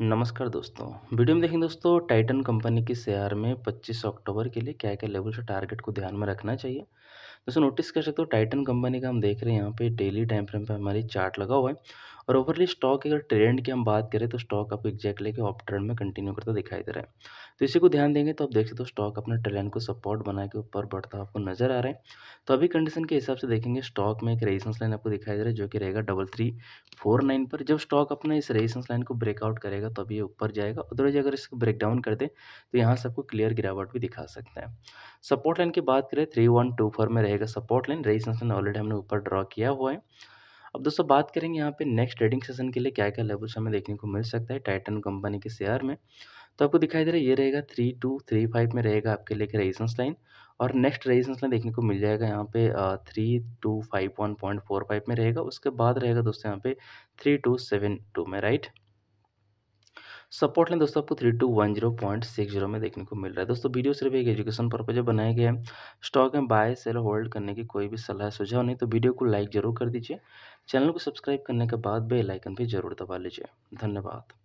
नमस्कार दोस्तों वीडियो में देखेंगे दोस्तों टाइटन कंपनी के शेयर में 25 अक्टूबर के लिए क्या क्या लेवल और टारगेट को ध्यान में रखना चाहिए दोस्तों नोटिस कर सकते हो टाइटन कंपनी का हम देख रहे हैं यहाँ पे डेली टाइम फ्रेम पे हमारी चार्ट लगा हुआ है और ओवरली स्टॉक अगर ट्रेंड की हम बात करें तो स्टॉक आपको एक्जैक्ट लेकर ऑफ ट्रेंड में कंटिन्यू करता दिखाई दे रहा है तो इसी को ध्यान देंगे तो आप देख सकते हो तो स्टॉक अपने ट्रेंड को सपोर्ट बना के ऊपर बढ़ता आपको नजर आ रहा है तो अभी कंडीशन के हिसाब से देखेंगे स्टॉक में एक रेजिस्टेंस लाइन आपको दिखाई दे रहा है जो कि रहेगा डबल थ्री फोर नाइन पर जब स्टॉक अपना इस रेजिस्टेंस लाइन को ब्रेकआउट करेगा तो अभी ऊपर जाएगा अदरवाइज अगर इसको ब्रेकडाउन कर दे तो यहाँ से आपको क्लियर गिरावट भी दिखा सकते हैं सपोर्ट लाइन की बात करें थ्री वन टू फोर में रहेगा support line resistance line already हमने ऊपर ड्रॉ किया हुआ है अब दोस्तों बात करेंगे यहाँ पे नेक्स्ट ट्रेडिंग सेशन के लिए क्या क्या लेवल्स हमें देखने को मिल सकता है टाइटन कंपनी के शेयर में तो आपको दिखाई दे रहा है ये रहेगा थ्री टू थ्री फाइव में रहेगा आपके लिए रेजिस्टेंस लाइन और नेक्स्ट रेजिस्टेंस लाइन देखने को मिल जाएगा यहाँ पे three two five one point four five में रहेगा उसके बाद रहेगा दोस्तों यहाँ पे थ्री टू सेवन टू में राइट सपोर्ट लें दोस्तों आपको three two one zero point six zero में देखने को मिल रहा है दोस्तों वीडियो सिर्फ एक एजुकेशन पर्पज बनाया गया है स्टॉक में बाय सेल होल्ड करने की कोई भी सलाह सुझाव नहीं तो वीडियो को लाइक जरूर कर दीजिए चैनल को सब्सक्राइब करने के बाद बेलाइकन भी जरूर दबा लीजिए धन्यवाद